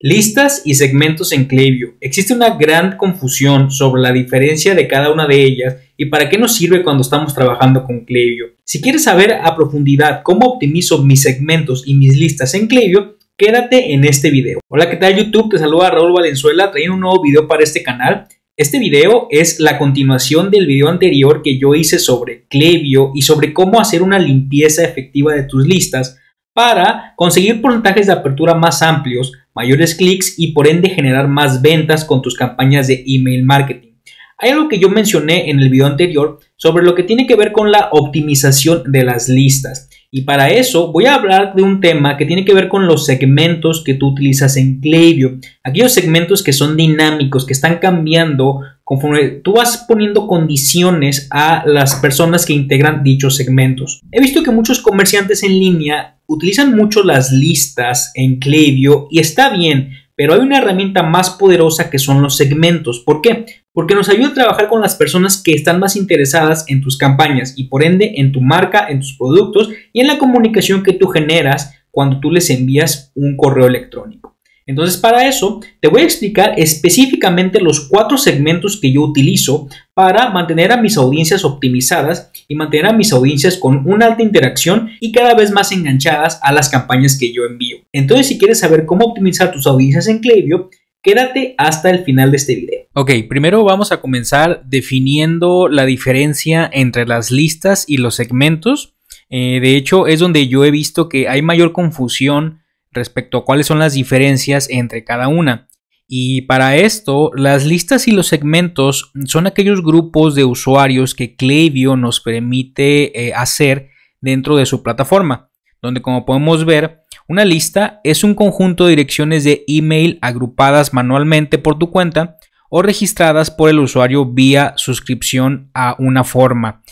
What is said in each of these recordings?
Listas y segmentos en clevio Existe una gran confusión sobre la diferencia de cada una de ellas y para qué nos sirve cuando estamos trabajando con clevio Si quieres saber a profundidad cómo optimizo mis segmentos y mis listas en clevio quédate en este video. Hola, ¿qué tal YouTube? Te saluda Raúl Valenzuela, trayendo un nuevo video para este canal. Este video es la continuación del video anterior que yo hice sobre clevio y sobre cómo hacer una limpieza efectiva de tus listas para conseguir porcentajes de apertura más amplios mayores clics y por ende generar más ventas con tus campañas de email marketing. Hay algo que yo mencioné en el video anterior sobre lo que tiene que ver con la optimización de las listas. Y para eso voy a hablar de un tema que tiene que ver con los segmentos que tú utilizas en Klaviyo. Aquellos segmentos que son dinámicos, que están cambiando conforme tú vas poniendo condiciones a las personas que integran dichos segmentos. He visto que muchos comerciantes en línea utilizan mucho las listas en Clevio y está bien, pero hay una herramienta más poderosa que son los segmentos. ¿Por qué? Porque nos ayuda a trabajar con las personas que están más interesadas en tus campañas y por ende en tu marca, en tus productos y en la comunicación que tú generas cuando tú les envías un correo electrónico. Entonces para eso te voy a explicar específicamente los cuatro segmentos que yo utilizo para mantener a mis audiencias optimizadas y mantener a mis audiencias con una alta interacción y cada vez más enganchadas a las campañas que yo envío. Entonces si quieres saber cómo optimizar tus audiencias en Klaviyo, Quédate hasta el final de este video. Ok, primero vamos a comenzar definiendo la diferencia entre las listas y los segmentos. Eh, de hecho, es donde yo he visto que hay mayor confusión respecto a cuáles son las diferencias entre cada una. Y para esto, las listas y los segmentos son aquellos grupos de usuarios que Klaviyo nos permite eh, hacer dentro de su plataforma, donde como podemos ver, una lista es un conjunto de direcciones de email agrupadas manualmente por tu cuenta o registradas por el usuario vía suscripción a una forma.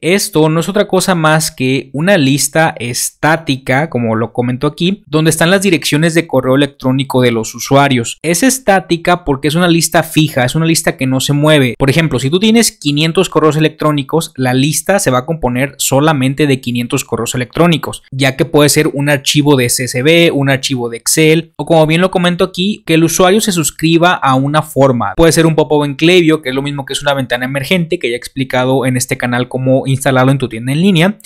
Esto no es otra cosa más que una lista estática, como lo comento aquí, donde están las direcciones de correo electrónico de los usuarios. Es estática porque es una lista fija, es una lista que no se mueve. Por ejemplo, si tú tienes 500 correos electrónicos, la lista se va a componer solamente de 500 correos electrónicos, ya que puede ser un archivo de CSV, un archivo de Excel, o como bien lo comento aquí, que el usuario se suscriba a una forma. Puede ser un pop-up en Clevio, que es lo mismo que es una ventana emergente, que ya he explicado en este canal como instalarlo en tu tienda en línea.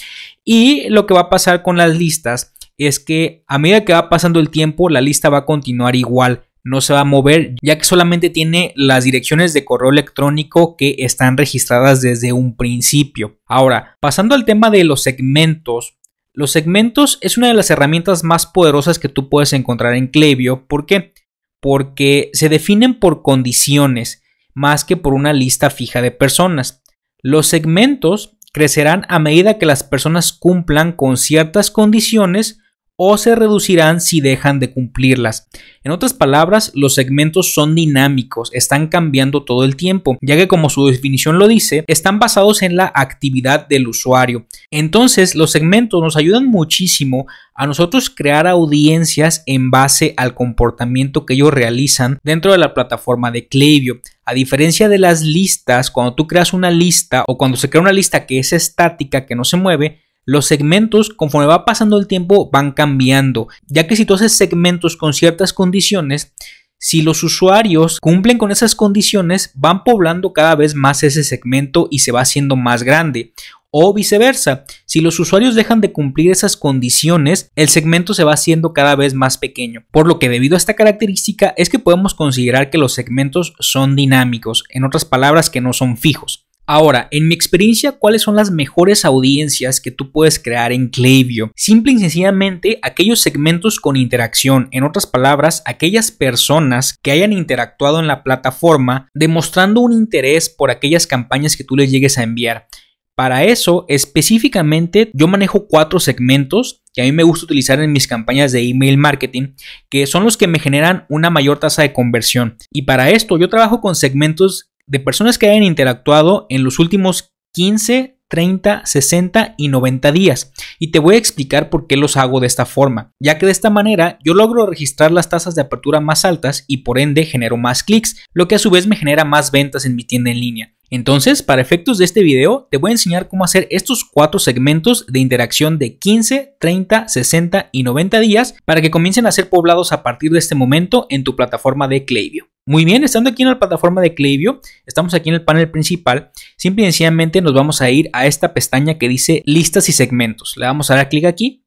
Y lo que va a pasar con las listas es que a medida que va pasando el tiempo, la lista va a continuar igual no se va a mover ya que solamente tiene las direcciones de correo electrónico que están registradas desde un principio. Ahora, pasando al tema de los segmentos. Los segmentos es una de las herramientas más poderosas que tú puedes encontrar en clevio porque Porque se definen por condiciones más que por una lista fija de personas. Los segmentos crecerán a medida que las personas cumplan con ciertas condiciones o se reducirán si dejan de cumplirlas. En otras palabras, los segmentos son dinámicos, están cambiando todo el tiempo, ya que como su definición lo dice, están basados en la actividad del usuario. Entonces, los segmentos nos ayudan muchísimo a nosotros crear audiencias en base al comportamiento que ellos realizan dentro de la plataforma de Klaviyo. A diferencia de las listas, cuando tú creas una lista o cuando se crea una lista que es estática, que no se mueve, los segmentos conforme va pasando el tiempo van cambiando, ya que si tú haces segmentos con ciertas condiciones, si los usuarios cumplen con esas condiciones, van poblando cada vez más ese segmento y se va haciendo más grande. O viceversa, si los usuarios dejan de cumplir esas condiciones, el segmento se va haciendo cada vez más pequeño. Por lo que debido a esta característica es que podemos considerar que los segmentos son dinámicos, en otras palabras que no son fijos. Ahora, en mi experiencia, ¿cuáles son las mejores audiencias que tú puedes crear en Klaviyo? Simple y sencillamente aquellos segmentos con interacción, en otras palabras, aquellas personas que hayan interactuado en la plataforma demostrando un interés por aquellas campañas que tú les llegues a enviar. Para eso, específicamente, yo manejo cuatro segmentos que a mí me gusta utilizar en mis campañas de email marketing, que son los que me generan una mayor tasa de conversión. Y para esto, yo trabajo con segmentos de personas que hayan interactuado en los últimos 15, 30, 60 y 90 días. Y te voy a explicar por qué los hago de esta forma, ya que de esta manera yo logro registrar las tasas de apertura más altas y por ende genero más clics, lo que a su vez me genera más ventas en mi tienda en línea. Entonces, para efectos de este video, te voy a enseñar cómo hacer estos cuatro segmentos de interacción de 15, 30, 60 y 90 días para que comiencen a ser poblados a partir de este momento en tu plataforma de Klaviyo. Muy bien, estando aquí en la plataforma de Klaviyo, estamos aquí en el panel principal, simple y sencillamente nos vamos a ir a esta pestaña que dice listas y segmentos. Le vamos a dar clic aquí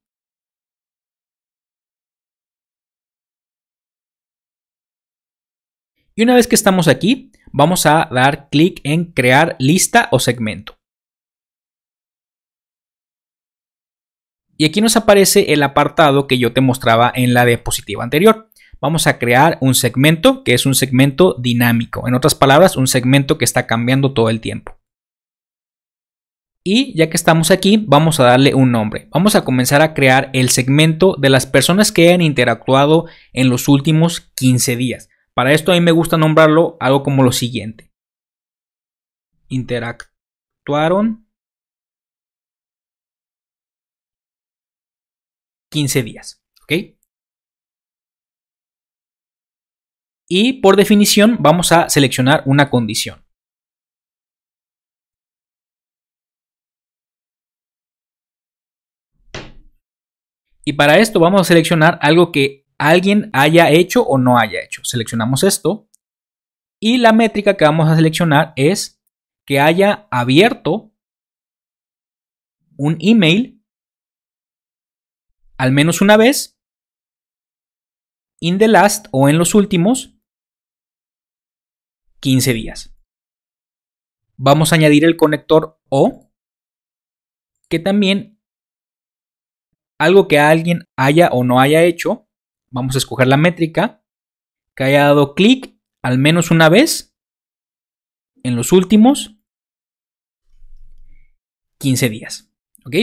Y una vez que estamos aquí, vamos a dar clic en crear lista o segmento. Y aquí nos aparece el apartado que yo te mostraba en la diapositiva anterior. Vamos a crear un segmento que es un segmento dinámico. En otras palabras, un segmento que está cambiando todo el tiempo. Y ya que estamos aquí, vamos a darle un nombre. Vamos a comenzar a crear el segmento de las personas que han interactuado en los últimos 15 días. Para esto a mí me gusta nombrarlo algo como lo siguiente. Interactuaron 15 días. ¿Ok? Y por definición vamos a seleccionar una condición. Y para esto vamos a seleccionar algo que alguien haya hecho o no haya hecho. Seleccionamos esto y la métrica que vamos a seleccionar es que haya abierto un email al menos una vez in the last o en los últimos 15 días. Vamos a añadir el conector o que también algo que alguien haya o no haya hecho vamos a escoger la métrica que haya dado clic al menos una vez en los últimos 15 días. ¿Ok?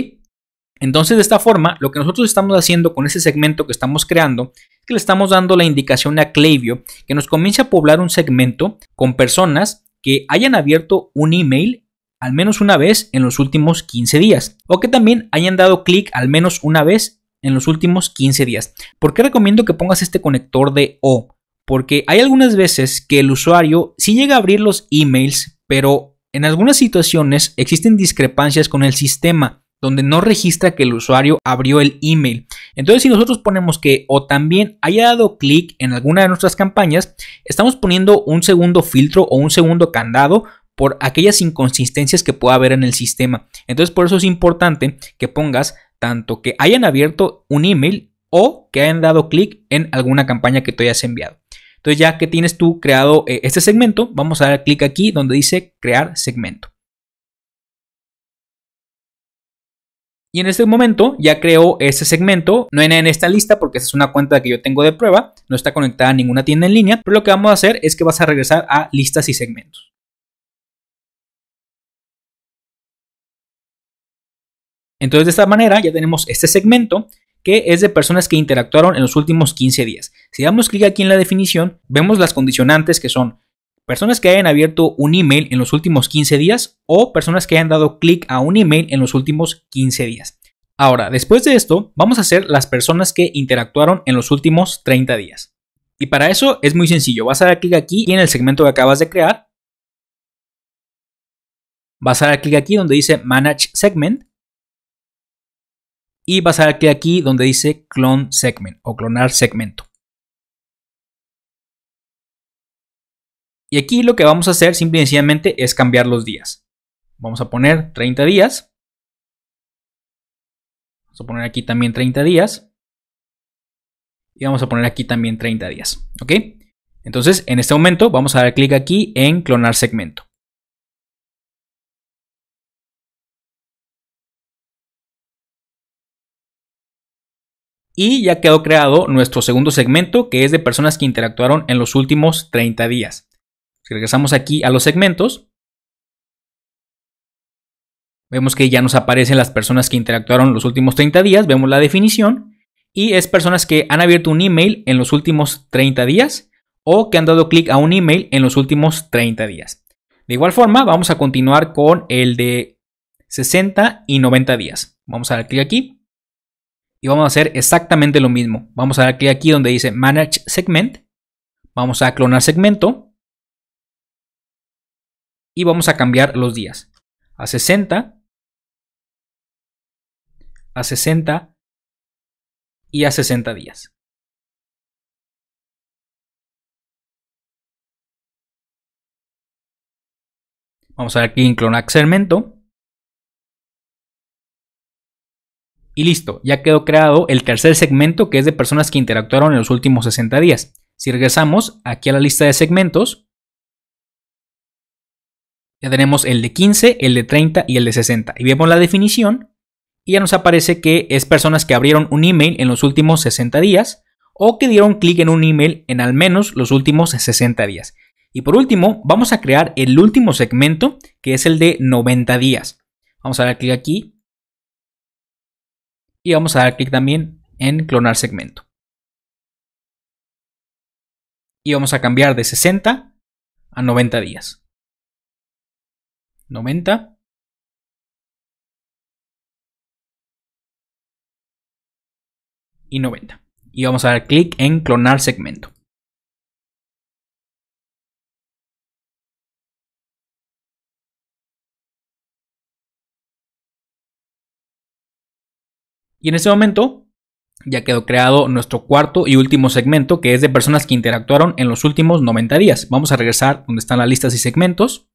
Entonces, de esta forma, lo que nosotros estamos haciendo con ese segmento que estamos creando es que le estamos dando la indicación a Clavio que nos comience a poblar un segmento con personas que hayan abierto un email al menos una vez en los últimos 15 días o que también hayan dado clic al menos una vez en los últimos 15 días. ¿Por qué recomiendo que pongas este conector de O? Porque hay algunas veces que el usuario si llega a abrir los emails, pero en algunas situaciones existen discrepancias con el sistema donde no registra que el usuario abrió el email. Entonces, si nosotros ponemos que o también haya dado clic en alguna de nuestras campañas, estamos poniendo un segundo filtro o un segundo candado por aquellas inconsistencias que pueda haber en el sistema. Entonces, por eso es importante que pongas tanto que hayan abierto un email o que hayan dado clic en alguna campaña que tú hayas enviado. Entonces ya que tienes tú creado eh, este segmento, vamos a dar clic aquí donde dice crear segmento. Y en este momento ya creo ese segmento, no en, en esta lista porque esta es una cuenta que yo tengo de prueba, no está conectada a ninguna tienda en línea, pero lo que vamos a hacer es que vas a regresar a listas y segmentos. Entonces, de esta manera ya tenemos este segmento que es de personas que interactuaron en los últimos 15 días. Si damos clic aquí en la definición, vemos las condicionantes que son personas que hayan abierto un email en los últimos 15 días o personas que hayan dado clic a un email en los últimos 15 días. Ahora, después de esto, vamos a hacer las personas que interactuaron en los últimos 30 días. Y para eso es muy sencillo, vas a dar clic aquí y en el segmento que acabas de crear. Vas a dar clic aquí donde dice Manage Segment y vas a clic aquí donde dice clone segment o clonar segmento. Y aquí lo que vamos a hacer simple y sencillamente es cambiar los días. Vamos a poner 30 días. Vamos a poner aquí también 30 días. Y vamos a poner aquí también 30 días. ¿Ok? Entonces, en este momento vamos a dar clic aquí en clonar segmento. Y ya quedó creado nuestro segundo segmento, que es de personas que interactuaron en los últimos 30 días. Si regresamos aquí a los segmentos, vemos que ya nos aparecen las personas que interactuaron los últimos 30 días, vemos la definición, y es personas que han abierto un email en los últimos 30 días o que han dado clic a un email en los últimos 30 días. De igual forma, vamos a continuar con el de 60 y 90 días. Vamos a dar clic aquí y vamos a hacer exactamente lo mismo. Vamos a dar clic aquí donde dice Manage Segment. Vamos a clonar segmento. Y vamos a cambiar los días. A 60. A 60. Y a 60 días. Vamos a dar clic en clonar segmento. Y listo, ya quedó creado el tercer segmento que es de personas que interactuaron en los últimos 60 días. Si regresamos aquí a la lista de segmentos, ya tenemos el de 15, el de 30 y el de 60. Y vemos la definición y ya nos aparece que es personas que abrieron un email en los últimos 60 días o que dieron clic en un email en al menos los últimos 60 días. Y por último, vamos a crear el último segmento que es el de 90 días. Vamos a dar clic aquí y vamos a dar clic también en clonar segmento. Y vamos a cambiar de 60 a 90 días. 90. Y 90. Y vamos a dar clic en clonar segmento. Y en ese momento ya quedó creado nuestro cuarto y último segmento, que es de personas que interactuaron en los últimos 90 días. Vamos a regresar donde están las listas y segmentos.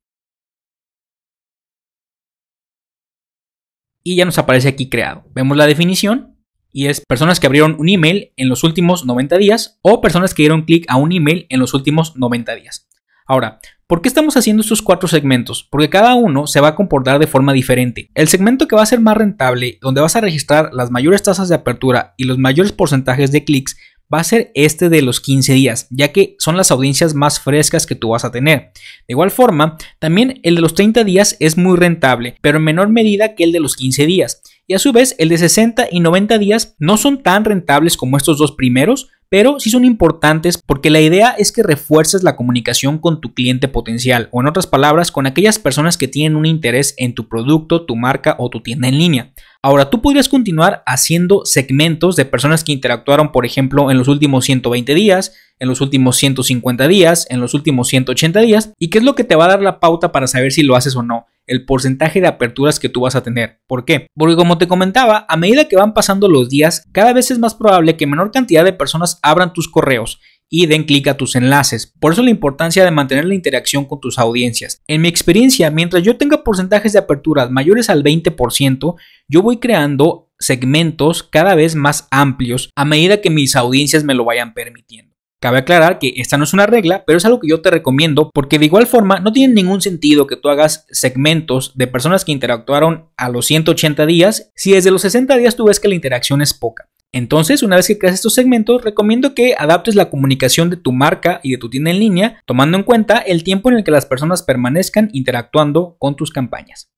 Y ya nos aparece aquí creado. Vemos la definición y es personas que abrieron un email en los últimos 90 días o personas que dieron clic a un email en los últimos 90 días. Ahora, ¿Por qué estamos haciendo estos cuatro segmentos? Porque cada uno se va a comportar de forma diferente. El segmento que va a ser más rentable, donde vas a registrar las mayores tasas de apertura y los mayores porcentajes de clics, va a ser este de los 15 días, ya que son las audiencias más frescas que tú vas a tener. De igual forma, también el de los 30 días es muy rentable, pero en menor medida que el de los 15 días. Y a su vez, el de 60 y 90 días no son tan rentables como estos dos primeros, pero sí son importantes porque la idea es que refuerces la comunicación con tu cliente potencial o en otras palabras con aquellas personas que tienen un interés en tu producto, tu marca o tu tienda en línea. Ahora, tú podrías continuar haciendo segmentos de personas que interactuaron, por ejemplo, en los últimos 120 días, en los últimos 150 días, en los últimos 180 días, y qué es lo que te va a dar la pauta para saber si lo haces o no el porcentaje de aperturas que tú vas a tener. ¿Por qué? Porque como te comentaba, a medida que van pasando los días, cada vez es más probable que menor cantidad de personas abran tus correos y den clic a tus enlaces. Por eso la importancia de mantener la interacción con tus audiencias. En mi experiencia, mientras yo tenga porcentajes de aperturas mayores al 20%, yo voy creando segmentos cada vez más amplios a medida que mis audiencias me lo vayan permitiendo. Cabe aclarar que esta no es una regla, pero es algo que yo te recomiendo porque de igual forma no tiene ningún sentido que tú hagas segmentos de personas que interactuaron a los 180 días si desde los 60 días tú ves que la interacción es poca. Entonces, una vez que creas estos segmentos, recomiendo que adaptes la comunicación de tu marca y de tu tienda en línea, tomando en cuenta el tiempo en el que las personas permanezcan interactuando con tus campañas.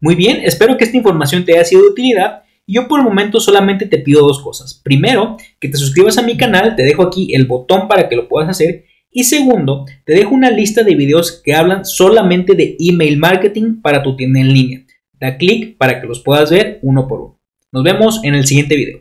Muy bien, espero que esta información te haya sido de utilidad yo por el momento solamente te pido dos cosas. Primero, que te suscribas a mi canal, te dejo aquí el botón para que lo puedas hacer. Y segundo, te dejo una lista de videos que hablan solamente de email marketing para tu tienda en línea. Da clic para que los puedas ver uno por uno. Nos vemos en el siguiente video.